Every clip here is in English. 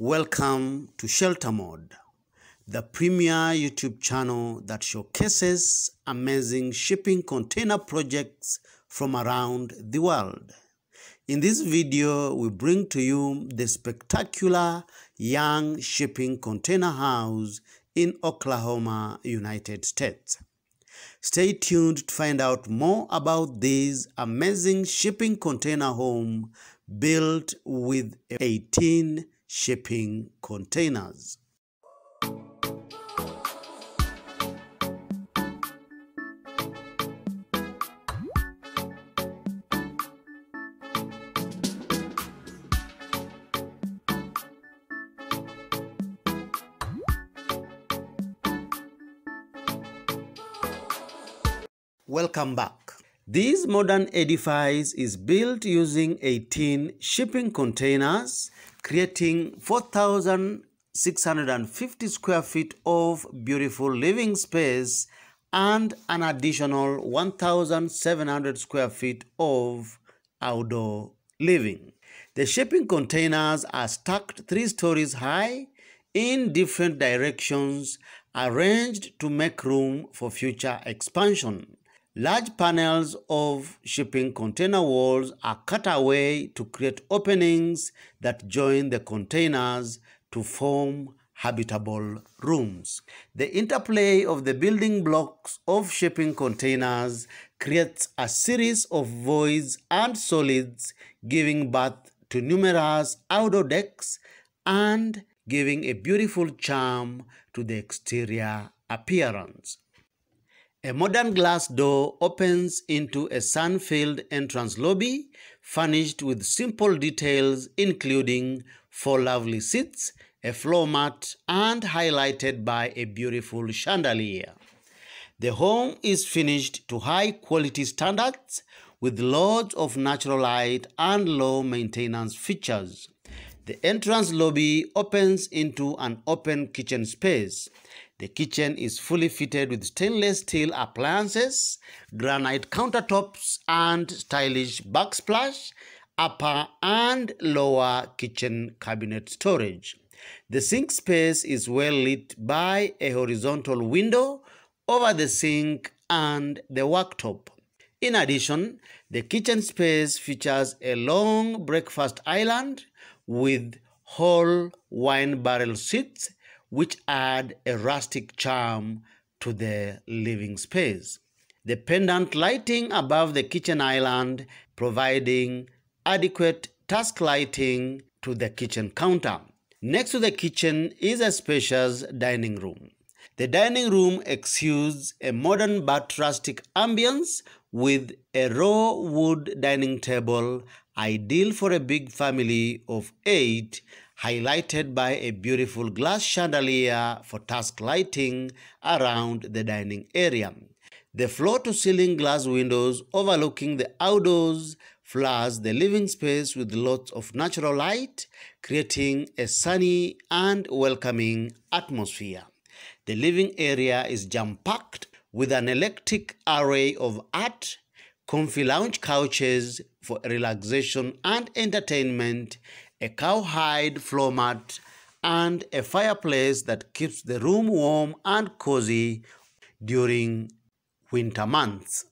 Welcome to Shelter Mode, the premier YouTube channel that showcases amazing shipping container projects from around the world. In this video, we bring to you the spectacular Young Shipping Container House in Oklahoma, United States. Stay tuned to find out more about this amazing shipping container home built with 18 shipping containers. Welcome back. This modern edifice is built using 18 shipping containers creating 4,650 square feet of beautiful living space and an additional 1,700 square feet of outdoor living. The shipping containers are stacked three stories high in different directions arranged to make room for future expansion. Large panels of shipping container walls are cut away to create openings that join the containers to form habitable rooms. The interplay of the building blocks of shipping containers creates a series of voids and solids, giving birth to numerous outdoor decks and giving a beautiful charm to the exterior appearance. A modern glass door opens into a sun-filled entrance lobby furnished with simple details including four lovely seats, a floor mat, and highlighted by a beautiful chandelier. The home is finished to high-quality standards with lots of natural light and low maintenance features. The entrance lobby opens into an open kitchen space. The kitchen is fully fitted with stainless steel appliances, granite countertops, and stylish backsplash, upper and lower kitchen cabinet storage. The sink space is well lit by a horizontal window over the sink and the worktop. In addition, the kitchen space features a long breakfast island with whole wine barrel seats which add a rustic charm to the living space. The pendant lighting above the kitchen island providing adequate task lighting to the kitchen counter. Next to the kitchen is a spacious dining room. The dining room exudes a modern but rustic ambience with a raw wood dining table ideal for a big family of eight highlighted by a beautiful glass chandelier for task lighting around the dining area. The floor-to-ceiling glass windows overlooking the outdoors floods the living space with lots of natural light, creating a sunny and welcoming atmosphere. The living area is jam-packed with an eclectic array of art, comfy lounge couches for relaxation and entertainment, a cowhide floor mat, and a fireplace that keeps the room warm and cozy during winter months.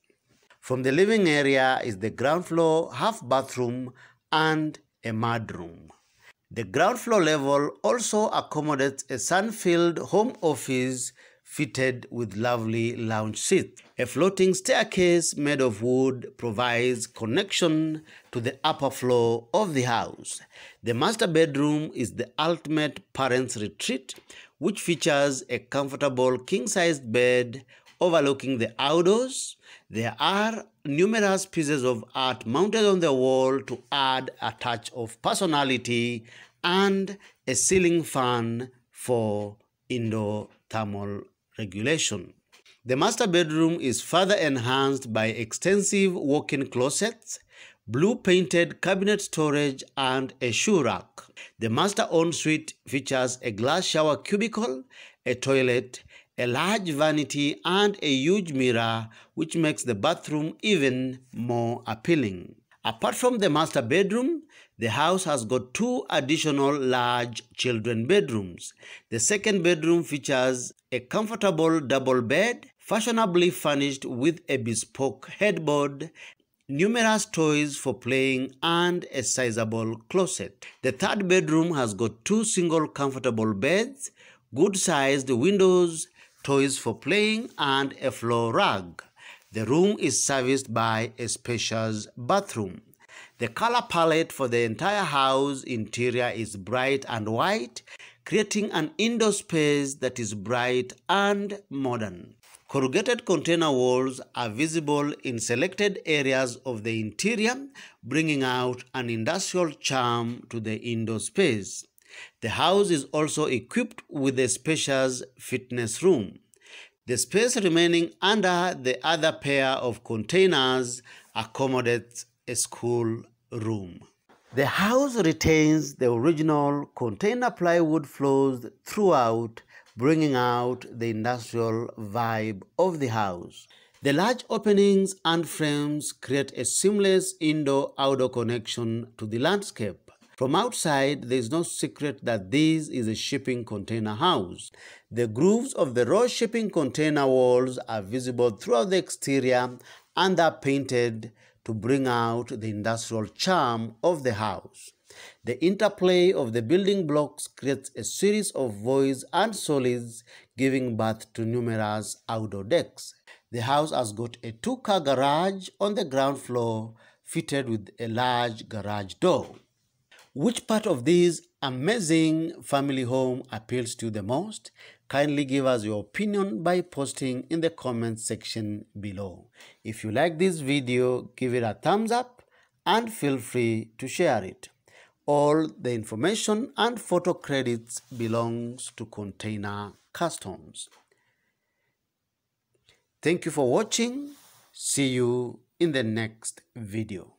From the living area is the ground floor half bathroom and a mudroom. The ground floor level also accommodates a sun-filled home office fitted with lovely lounge seats. A floating staircase made of wood provides connection to the upper floor of the house. The master bedroom is the ultimate parents' retreat, which features a comfortable king-sized bed overlooking the outdoors. There are numerous pieces of art mounted on the wall to add a touch of personality and a ceiling fan for indoor thermal regulation. The master bedroom is further enhanced by extensive walk-in closets, blue painted cabinet storage and a shoe rack. The master ensuite features a glass shower cubicle, a toilet, a large vanity and a huge mirror which makes the bathroom even more appealing. Apart from the master bedroom, the house has got two additional large children bedrooms. The second bedroom features a comfortable double bed, fashionably furnished with a bespoke headboard, numerous toys for playing, and a sizable closet. The third bedroom has got two single comfortable beds, good sized windows, toys for playing, and a floor rug. The room is serviced by a spacious bathroom. The color palette for the entire house interior is bright and white, creating an indoor space that is bright and modern. Corrugated container walls are visible in selected areas of the interior, bringing out an industrial charm to the indoor space. The house is also equipped with a spacious fitness room. The space remaining under the other pair of containers accommodates a school room. The house retains the original container plywood floors throughout, bringing out the industrial vibe of the house. The large openings and frames create a seamless indoor-outdoor connection to the landscape. From outside, there is no secret that this is a shipping container house. The grooves of the raw shipping container walls are visible throughout the exterior and are painted to bring out the industrial charm of the house. The interplay of the building blocks creates a series of voids and solids, giving birth to numerous outdoor decks. The house has got a two-car garage on the ground floor, fitted with a large garage door. Which part of this amazing family home appeals to you the most? Kindly give us your opinion by posting in the comment section below. If you like this video, give it a thumbs up and feel free to share it. All the information and photo credits belongs to Container Customs. Thank you for watching. See you in the next video.